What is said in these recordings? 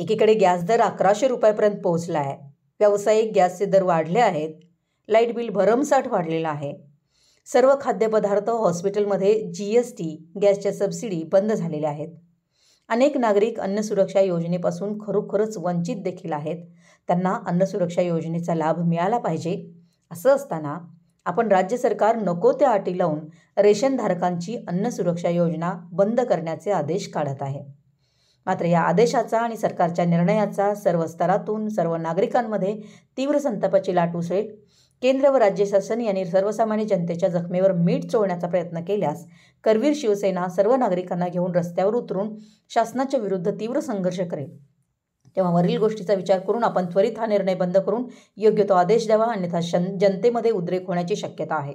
एकीकडे गॅस दर अकराशे रुपयापर्यंत पोहोचला आहे व्यावसायिक गॅसचे दर वाढले आहेत लाईट बिल भरमसाठ वाढलेलं आहे सर्व खाद्यपदार्थ हॉस्पिटलमध्ये जी एस टी गॅसच्या सबसिडी बंद झालेल्या आहेत अनेक नागरिक अन्न सुरक्षा योजनेपासून खरोखरच वंचित देखील आहेत त्यांना अन्न सुरक्षा योजनेचा लाभ मिळाला पाहिजे असं असताना आपण राज्य सरकार नको त्या अटी लावून रेशनधारकांची सुरक्षा योजना बंद करण्याचे आदेश काढत आहे मात्र या आदेशाचा आणि सरकारच्या निर्णयाचा सर्व स्तरातून सर्व नागरिकांमध्ये तीव्र संतापाची लाट उसळेल केंद्र व राज्य शासन यांनी सर्वसामान्य जनतेच्या जखमेवर मीठ चोळण्याचा प्रयत्न केल्यास करवीर शिवसेना सर्व नागरिकांना घेऊन रस्त्यावर उतरून शासनाच्या विरुद्ध तीव्र संघर्ष करेल तेव्हा वरील गोष्टीचा विचार करून आपण त्वरित हा निर्णय बंद करून योग्य तो आदेश द्यावा अन्यथा जनतेमध्ये उद्रेक होण्याची शक्यता आहे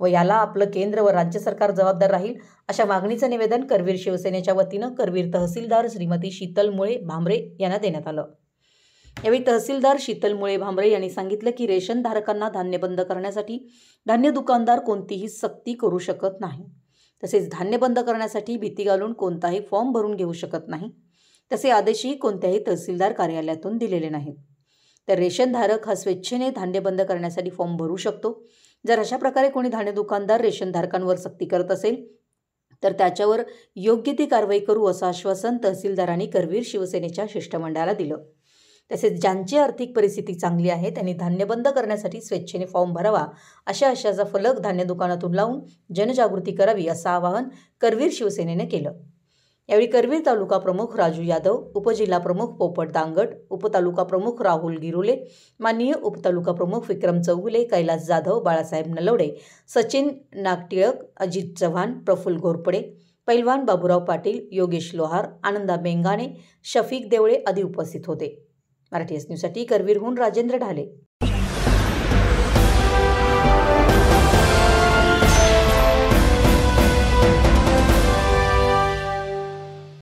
व याला आपलं केंद्र व राज्य सरकार जबाबदार राहील अशा मागणीचं निवेदन करवीर शिवसेनेच्या वतीनं करवीर तहसीलदार श्रीमती शीतल मुळे भांबरे यांना देण्यात आलं यावेळी तहसीलदार शीतल मुळे भांबरे यांनी सांगितलं की रेशन धारकांना धान्य बंद करण्यासाठी धान्य दुकानदार कोणतीही सक्ती करू शकत नाही तसेच धान्य बंद करण्यासाठी भीती घालून कोणताही फॉर्म भरून घेऊ शकत नाही तसे आदेशही कोणत्याही तहसीलदार कार्यालयातून दिलेले नाहीत तर रेशनधारक हा स्वेच्छेने धान्य बंद करण्यासाठी फॉर्म भरू शकतो जर अशा प्रकारे कोणी धान्य दुकानदार रेशनधारकांवर सक्ती करत असेल तर त्याच्यावर योग्य ती कारवाई करू असं आश्वासन तहसीलदारांनी करवीर शिवसेनेच्या शिष्टमंडळाला दिलं तसेच ज्यांची आर्थिक परिस्थिती चांगली आहे त्यांनी धान्य बंद करण्यासाठी स्वेच्छेने फॉर्म भरावा अशा आशाचा फलक धान्य दुकानातून लावून जनजागृती करावी असं आवाहन करवीर शिवसेनेनं केलं यावेळी करवीर तालुका प्रमुख राजू यादव उपजिल्हा प्रमुख पोपट दांगट उपतालुका प्रमुख राहुल गिरुले माननीय उपतालुका प्रमुख विक्रम चौगुले कैलास जाधव बाळासाहेब नलवडे सचिन नागटिळक अजित चव्हाण प्रफुल्ल घोरपडे पैलवान बाबुराव पाटील योगेश लोहार आनंदा बेंगाणे शफीक देवळे आदी उपस्थित होते मराठी एस न्यूजसाठी करवीरहून राजेंद्र ढाले